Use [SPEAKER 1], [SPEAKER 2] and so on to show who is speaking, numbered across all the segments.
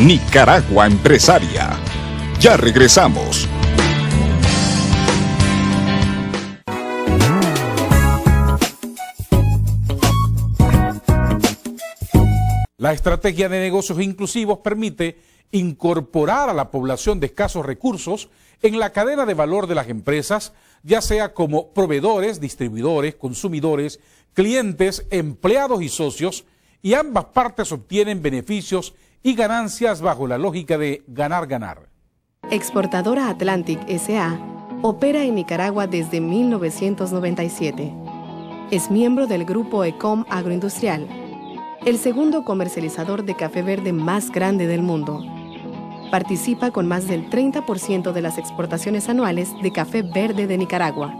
[SPEAKER 1] Nicaragua Empresaria. Ya regresamos. La estrategia de negocios inclusivos permite incorporar a la población de escasos recursos en la cadena de valor de las empresas, ya sea como proveedores, distribuidores, consumidores, clientes, empleados y socios, y ambas partes obtienen beneficios y ganancias bajo la lógica de ganar-ganar. Exportadora Atlantic SA opera en Nicaragua desde 1997. Es miembro del grupo Ecom Agroindustrial, el segundo comercializador de café verde más grande del mundo. Participa con más del 30% de las exportaciones anuales de café verde de Nicaragua.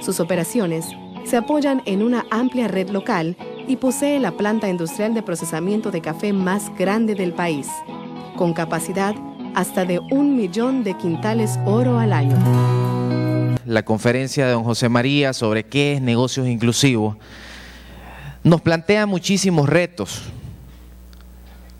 [SPEAKER 1] Sus operaciones se apoyan en una amplia red local y posee la planta industrial de procesamiento de café más grande del país, con capacidad hasta de un millón de quintales oro al año. La conferencia de don José María sobre qué es negocios inclusivos nos plantea muchísimos retos.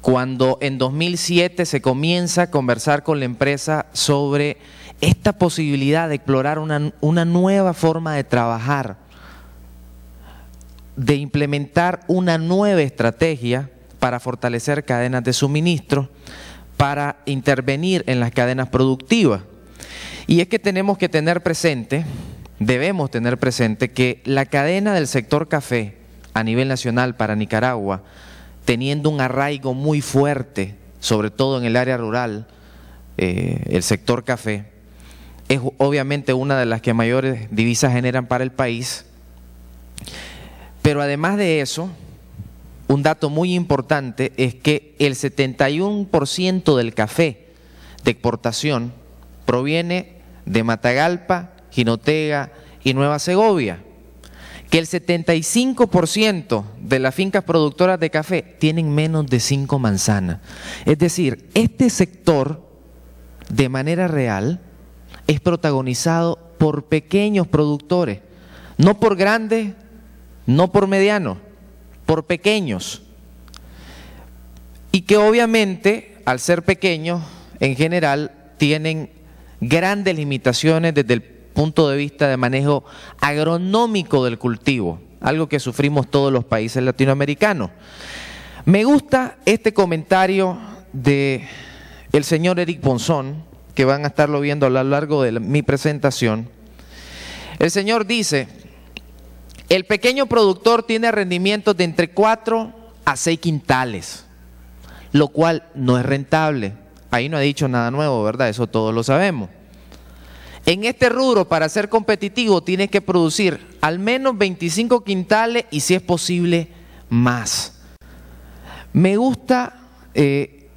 [SPEAKER 1] Cuando en 2007 se comienza a conversar con la empresa sobre esta posibilidad de explorar una, una nueva forma de trabajar, de implementar una nueva estrategia para fortalecer cadenas de suministro, para intervenir en las cadenas productivas. Y es que tenemos que tener presente, debemos tener presente, que la cadena del sector café a nivel nacional para Nicaragua, teniendo un arraigo muy fuerte, sobre todo en el área rural, eh, el sector café, es obviamente una de las que mayores divisas generan para el país pero además de eso, un dato muy importante es que el 71% del café de exportación proviene de Matagalpa, Jinotega y Nueva Segovia. Que el 75% de las fincas productoras de café tienen menos de 5 manzanas. Es decir, este sector de manera real es protagonizado por pequeños productores, no por grandes no por mediano por pequeños. Y que obviamente, al ser pequeños, en general, tienen grandes limitaciones desde el punto de vista de manejo agronómico del cultivo, algo que sufrimos todos los países latinoamericanos. Me gusta este comentario de el señor Eric bonzón que van a estarlo viendo a lo largo de mi presentación. El señor dice, el pequeño productor tiene rendimientos de entre 4 a 6 quintales, lo cual no es rentable. Ahí no ha dicho nada nuevo, ¿verdad? Eso todos lo sabemos. En este rubro, para ser competitivo, tienes que producir al menos 25 quintales y si es posible, más. Me gusta eh,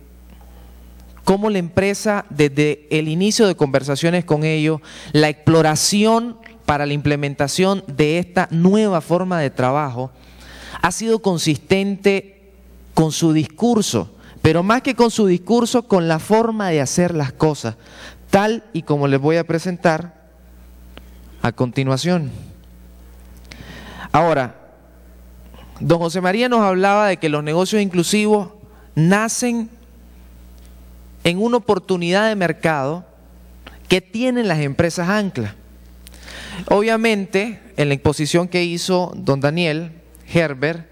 [SPEAKER 1] cómo la empresa, desde el inicio de conversaciones con ellos, la exploración para la implementación de esta nueva forma de trabajo ha sido consistente con su discurso, pero más que con su discurso, con la forma de hacer las cosas, tal y como les voy a presentar a continuación. Ahora, don José María nos hablaba de que los negocios inclusivos nacen en una oportunidad de mercado que tienen las empresas anclas. Obviamente, en la exposición que hizo don Daniel Herbert,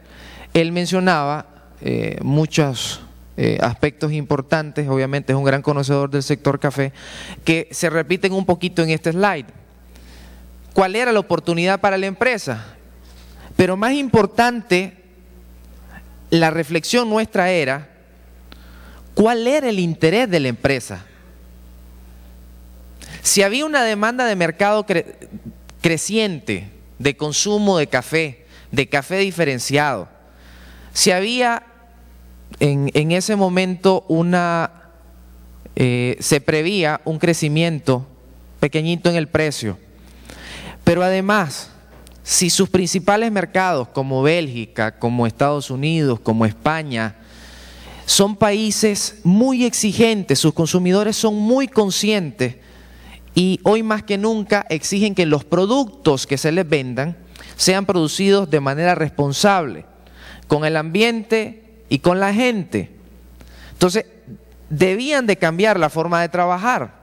[SPEAKER 1] él mencionaba eh, muchos eh, aspectos importantes, obviamente es un gran conocedor del sector café, que se repiten un poquito en este slide. ¿Cuál era la oportunidad para la empresa? Pero más importante, la reflexión nuestra era, ¿cuál era el interés de la empresa? Si había una demanda de mercado creciente de consumo de café, de café diferenciado, si había en, ese momento una, eh, se prevía un crecimiento pequeñito en el precio, pero además, si sus principales mercados como Bélgica, como Estados Unidos, como España, son países muy exigentes, sus consumidores son muy conscientes y hoy más que nunca exigen que los productos que se les vendan sean producidos de manera responsable con el ambiente y con la gente. Entonces, debían de cambiar la forma de trabajar.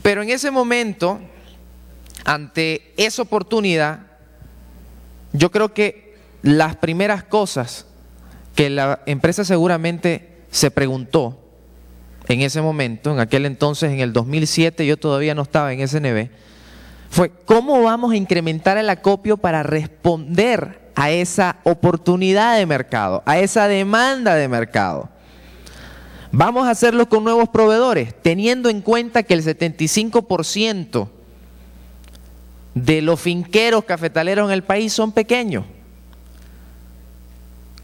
[SPEAKER 1] Pero en ese momento, ante esa oportunidad, yo creo que las primeras cosas que la empresa seguramente se preguntó en ese momento, en aquel entonces, en el 2007, yo todavía no estaba en SNB, fue cómo vamos a incrementar el acopio para responder a esa oportunidad de mercado, a esa demanda de mercado. Vamos a hacerlo con nuevos proveedores, teniendo en cuenta que el 75% de los finqueros cafetaleros en el país son pequeños.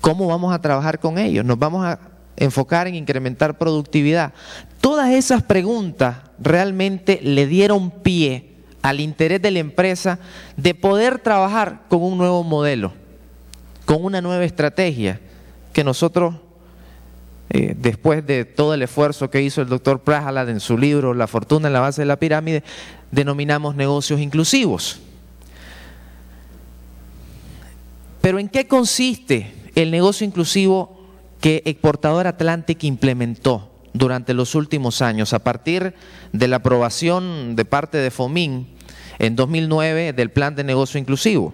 [SPEAKER 1] ¿Cómo vamos a trabajar con ellos? Nos vamos a enfocar en incrementar productividad. Todas esas preguntas realmente le dieron pie al interés de la empresa de poder trabajar con un nuevo modelo, con una nueva estrategia que nosotros, eh, después de todo el esfuerzo que hizo el doctor Prahalad en su libro La fortuna en la base de la pirámide, denominamos negocios inclusivos. Pero ¿en qué consiste el negocio inclusivo que Exportador Atlantic implementó durante los últimos años a partir de la aprobación de parte de FOMIN en 2009 del Plan de Negocio Inclusivo.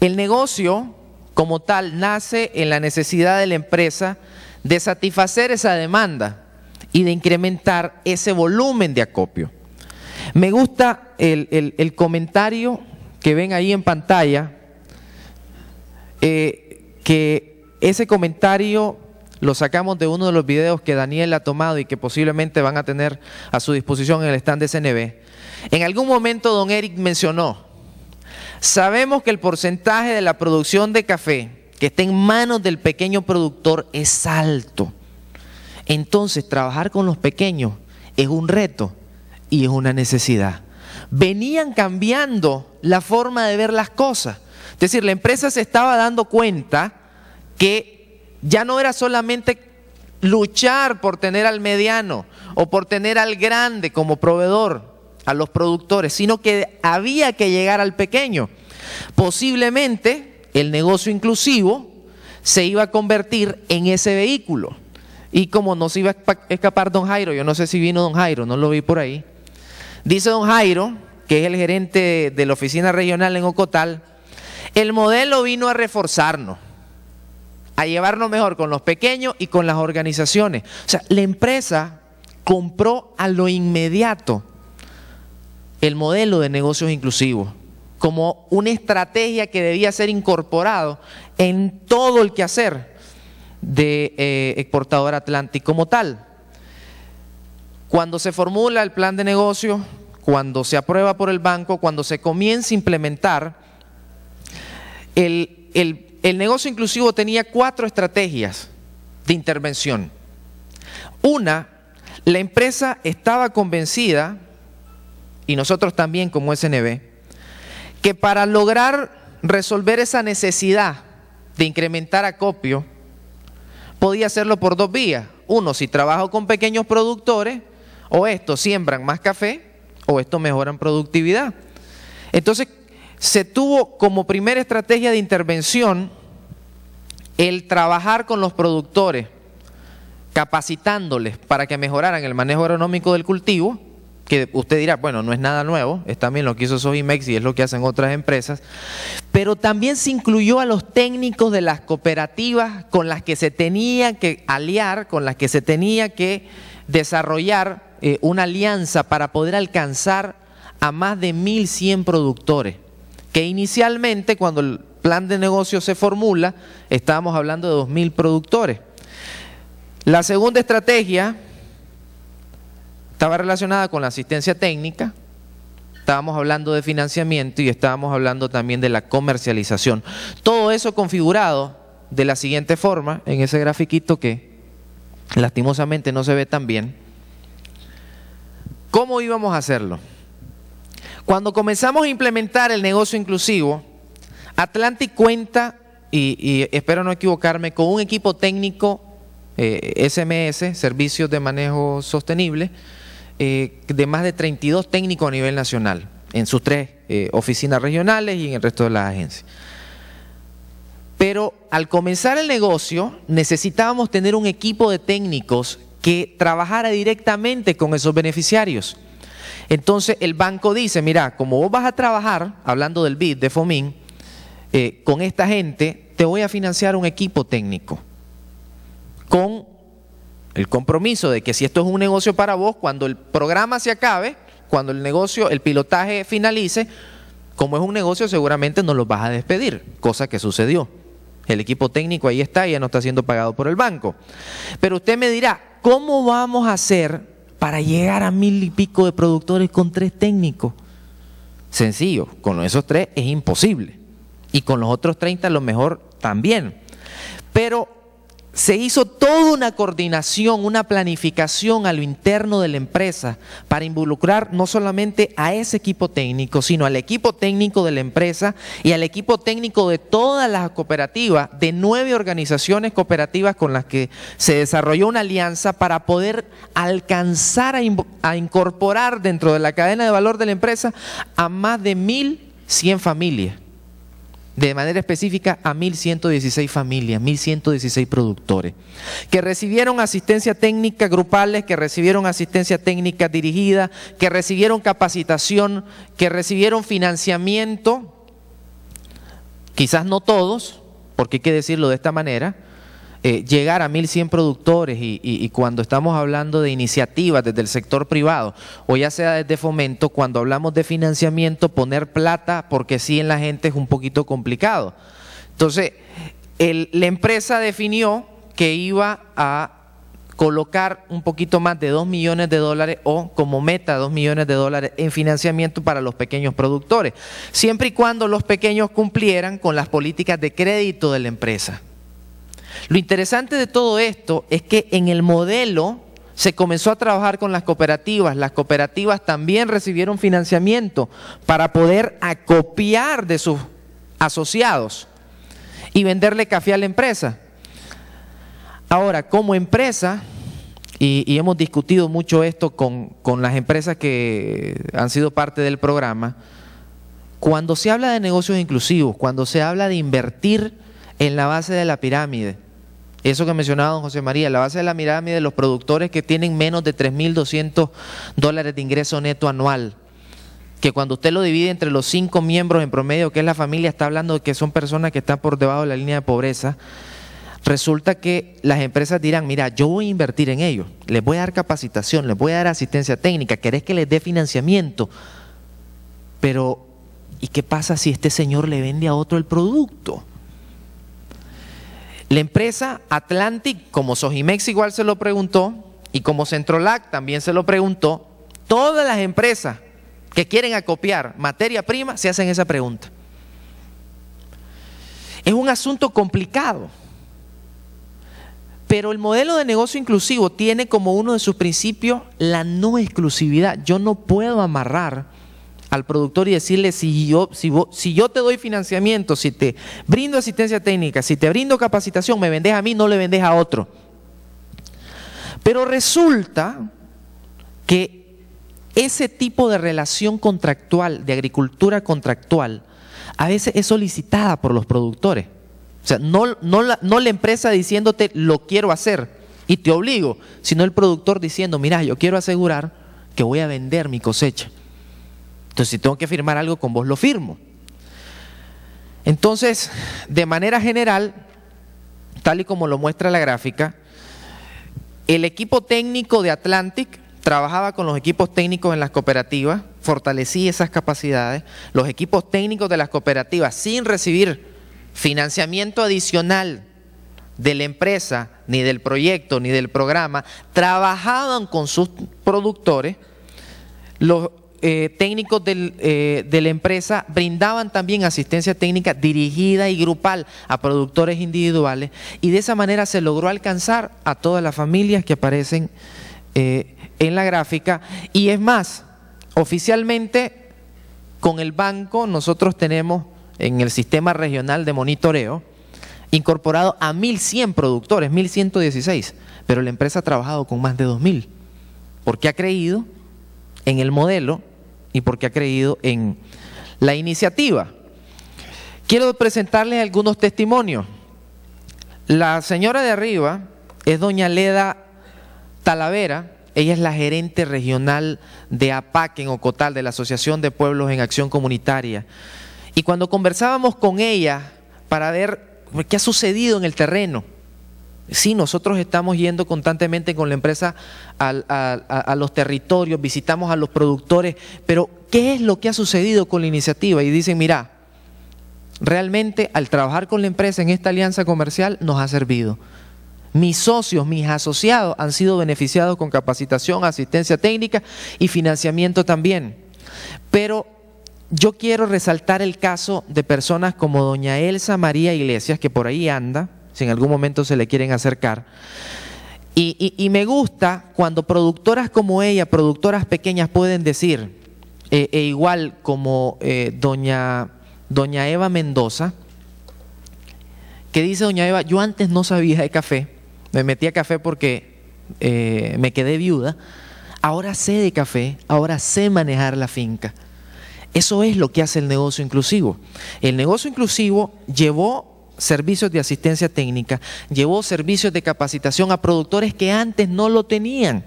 [SPEAKER 1] El negocio como tal nace en la necesidad de la empresa de satisfacer esa demanda y de incrementar ese volumen de acopio. Me gusta el, comentario que ven ahí en pantalla, eh, que ese comentario lo sacamos de uno de los videos que Daniel ha tomado y que posiblemente van a tener a su disposición en el stand de CNB. En algún momento don Eric mencionó, sabemos que el porcentaje de la producción de café que está en manos del pequeño productor es alto. Entonces, trabajar con los pequeños es un reto y es una necesidad. Venían cambiando la forma de ver las cosas. Es decir, la empresa se estaba dando cuenta que ya no era solamente luchar por tener al mediano o por tener al grande como proveedor a los productores, sino que había que llegar al pequeño. Posiblemente el negocio inclusivo se iba a convertir en ese vehículo. Y como no se iba a escapar don Jairo, yo no sé si vino don Jairo, no lo vi por ahí, dice don Jairo, que es el gerente de la oficina regional en Ocotal, el modelo vino a reforzarnos a llevarnos mejor con los pequeños y con las organizaciones. O sea, la empresa compró a lo inmediato el modelo de negocios inclusivos como una estrategia que debía ser incorporado en todo el quehacer de eh, Exportador Atlántico como tal. Cuando se formula el plan de negocio, cuando se aprueba por el banco, cuando se comienza a implementar, el, el el negocio inclusivo tenía cuatro estrategias de intervención. Una, la empresa estaba convencida, y nosotros también como SNB, que para lograr resolver esa necesidad de incrementar acopio, podía hacerlo por dos vías. Uno, si trabajo con pequeños productores, o estos siembran más café, o estos mejoran productividad. Entonces, se tuvo como primera estrategia de intervención el trabajar con los productores, capacitándoles para que mejoraran el manejo agronómico del cultivo, que usted dirá, bueno, no es nada nuevo, es también lo que hizo Sojimex y es lo que hacen otras empresas, pero también se incluyó a los técnicos de las cooperativas con las que se tenía que aliar, con las que se tenía que desarrollar eh, una alianza para poder alcanzar a más de 1.100 productores que inicialmente cuando el plan de negocio se formula, estábamos hablando de 2.000 productores. La segunda estrategia estaba relacionada con la asistencia técnica, estábamos hablando de financiamiento y estábamos hablando también de la comercialización. Todo eso configurado de la siguiente forma, en ese grafiquito que lastimosamente no se ve tan bien. ¿Cómo íbamos a hacerlo? Cuando comenzamos a implementar el negocio inclusivo, Atlantic cuenta, y, espero no equivocarme, con un equipo técnico SMS, eh, Servicios de Manejo Sostenible, eh, de más de 32 técnicos a nivel nacional, en sus tres eh, oficinas regionales y en el resto de las agencias. Pero al comenzar el negocio necesitábamos tener un equipo de técnicos que trabajara directamente con esos beneficiarios. Entonces el banco dice, mira, como vos vas a trabajar, hablando del BID, de FOMIN, eh, con esta gente, te voy a financiar un equipo técnico. Con el compromiso de que si esto es un negocio para vos, cuando el programa se acabe, cuando el negocio, el pilotaje finalice, como es un negocio, seguramente no lo vas a despedir, cosa que sucedió. El equipo técnico ahí está y ya no está siendo pagado por el banco. Pero usted me dirá, ¿cómo vamos a hacer para llegar a mil y pico de productores con tres técnicos. Sencillo, con esos tres es imposible. Y con los otros 30 lo mejor también. Pero se hizo toda una coordinación, una planificación a lo interno de la empresa para involucrar no solamente a ese equipo técnico, sino al equipo técnico de la empresa y al equipo técnico de todas las cooperativas, de nueve organizaciones cooperativas con las que se desarrolló una alianza para poder alcanzar a, incorporar dentro de la cadena de valor de la empresa a más de 1.100 familias de manera específica a 1.116 familias, 1.116 productores, que recibieron asistencia técnica grupales, que recibieron asistencia técnica dirigida, que recibieron capacitación, que recibieron financiamiento, quizás no todos, porque hay que decirlo de esta manera, eh, llegar a 1.100 productores y, cuando estamos hablando de iniciativas desde el sector privado o ya sea desde fomento, cuando hablamos de financiamiento, poner plata porque sí en la gente es un poquito complicado. Entonces, la empresa definió que iba a colocar un poquito más de 2 millones de dólares o como meta 2 millones de dólares en financiamiento para los pequeños productores, siempre y cuando los pequeños cumplieran con las políticas de crédito de la empresa. Lo interesante de todo esto es que en el modelo se comenzó a trabajar con las cooperativas. Las cooperativas también recibieron financiamiento para poder acopiar de sus asociados y venderle café a la empresa. Ahora, como empresa, y, hemos discutido mucho esto con, con las empresas que han sido parte del programa, cuando se habla de negocios inclusivos, cuando se habla de invertir en la base de la pirámide. Eso que mencionaba don José María, la base de la pirámide, los productores que tienen menos de 3.200 dólares de ingreso neto anual, que cuando usted lo divide entre los cinco miembros en promedio, que es la familia, está hablando de que son personas que están por debajo de la línea de pobreza, resulta que las empresas dirán, mira, yo voy a invertir en ellos, les voy a dar capacitación, les voy a dar asistencia técnica, querés que les dé financiamiento, pero ¿y qué pasa si este señor le vende a otro el producto? La empresa Atlantic, como Sojimex igual se lo preguntó, y como Centrolac también se lo preguntó, todas las empresas que quieren acopiar materia prima se hacen esa pregunta. Es un asunto complicado, pero el modelo de negocio inclusivo tiene como uno de sus principios la no exclusividad. Yo no puedo amarrar al productor y decirle si yo, si, yo te doy financiamiento, si te brindo asistencia técnica, si te brindo capacitación, me vendes a mí, no le vendes a otro. Pero resulta que ese tipo de relación contractual, de agricultura contractual, a veces es solicitada por los productores. O sea, no, la, no la empresa diciéndote lo quiero hacer y te obligo, sino el productor diciendo, mira, yo quiero asegurar que voy a vender mi cosecha. Entonces, si tengo que firmar algo con vos, lo firmo. Entonces, de manera general, tal y como lo muestra la gráfica, el equipo técnico de Atlantic trabajaba con los equipos técnicos en las cooperativas, fortalecía esas capacidades. Los equipos técnicos de las cooperativas, sin recibir financiamiento adicional de la empresa, ni del proyecto, ni del programa, trabajaban con sus productores. Los eh, técnicos eh, de la empresa brindaban también asistencia técnica dirigida y grupal a productores individuales y de esa manera se logró alcanzar a todas las familias que aparecen eh, en la gráfica. Y es más, oficialmente con el banco nosotros tenemos en el sistema regional de monitoreo incorporado a 1.100 productores, 1.116, pero la empresa ha trabajado con más de 2.000 porque ha creído en el modelo y porque ha creído en la iniciativa. Quiero presentarles algunos testimonios. La señora de arriba es doña Leda Talavera, ella es la gerente regional de APAC en Ocotal, de la Asociación de Pueblos en Acción Comunitaria. Y cuando conversábamos con ella para ver qué ha sucedido en el terreno, Sí, nosotros estamos yendo constantemente con la empresa a, los territorios, visitamos a los productores, pero ¿qué es lo que ha sucedido con la iniciativa? Y dicen, mira, realmente al trabajar con la empresa en esta alianza comercial nos ha servido. Mis socios, mis asociados han sido beneficiados con capacitación, asistencia técnica y financiamiento también. Pero yo quiero resaltar el caso de personas como doña Elsa María Iglesias, que por ahí anda, si en algún momento se le quieren acercar. Y, me gusta cuando productoras como ella, productoras pequeñas, pueden decir, eh, e igual como eh, doña, doña Eva Mendoza, que dice doña Eva, yo antes no sabía de café, me metí a café porque eh, me quedé viuda, ahora sé de café, ahora sé manejar la finca. Eso es lo que hace el negocio inclusivo. El negocio inclusivo llevó servicios de asistencia técnica, llevó servicios de capacitación a productores que antes no lo tenían.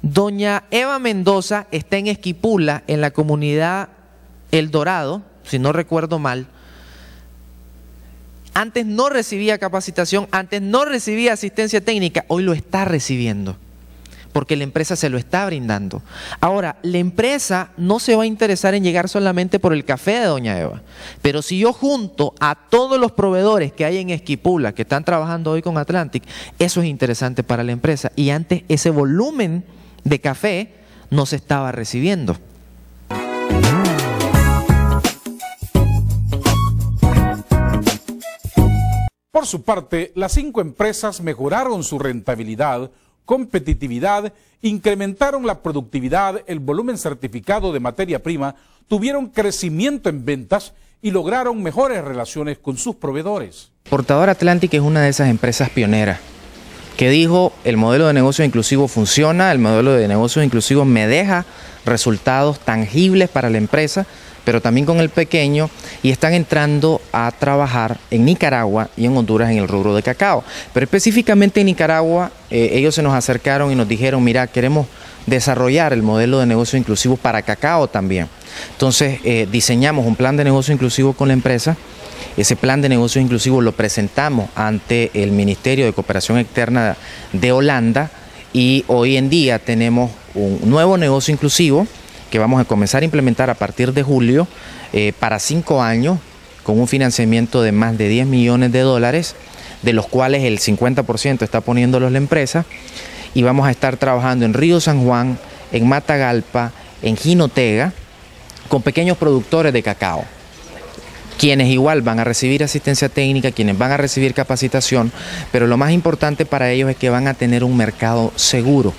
[SPEAKER 1] Doña Eva Mendoza está en Esquipula, en la comunidad El Dorado, si no recuerdo mal. Antes no recibía capacitación, antes no recibía asistencia técnica, hoy lo está recibiendo porque la empresa se lo está brindando. Ahora, la empresa no se va a interesar en llegar solamente por el café de Doña Eva, pero si yo junto a todos los proveedores que hay en Esquipula, que están trabajando hoy con Atlantic, eso es interesante para la empresa. Y antes ese volumen de café no se estaba recibiendo. Por su parte, las cinco empresas mejoraron su rentabilidad competitividad, incrementaron la productividad, el volumen certificado de materia prima, tuvieron crecimiento en ventas y lograron mejores relaciones con sus proveedores. Portador Atlántica es una de esas empresas pioneras que dijo el modelo de negocio inclusivo funciona, el modelo de negocio inclusivo me deja resultados tangibles para la empresa pero también con el pequeño y están entrando a trabajar en Nicaragua y en Honduras en el rubro de cacao. Pero específicamente en Nicaragua, eh, ellos se nos acercaron y nos dijeron, mira, queremos desarrollar el modelo de negocio inclusivo para cacao también. Entonces eh, diseñamos un plan de negocio inclusivo con la empresa. Ese plan de negocio inclusivo lo presentamos ante el Ministerio de Cooperación Externa de Holanda y hoy en día tenemos un nuevo negocio inclusivo que vamos a comenzar a implementar a partir de julio eh, para cinco años con un financiamiento de más de 10 millones de dólares, de los cuales el 50% está poniéndolos la empresa, y vamos a estar trabajando en Río San Juan, en Matagalpa, en Jinotega, con pequeños productores de cacao quienes igual van a recibir asistencia técnica, quienes van a recibir capacitación, pero lo más importante para ellos es que van a tener un mercado seguro.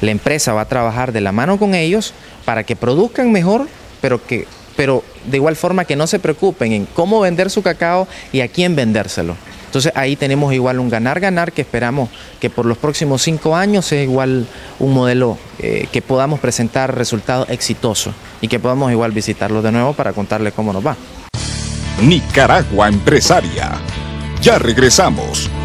[SPEAKER 1] La empresa va a trabajar de la mano con ellos para que produzcan mejor, pero que pero de igual forma que no se preocupen en cómo vender su cacao y a quién vendérselo. Entonces ahí tenemos igual un ganar-ganar que esperamos que por los próximos cinco años sea igual un modelo eh, que podamos presentar resultados exitosos y que podamos igual visitarlos de nuevo para contarle cómo nos va. Nicaragua Empresaria. Ya regresamos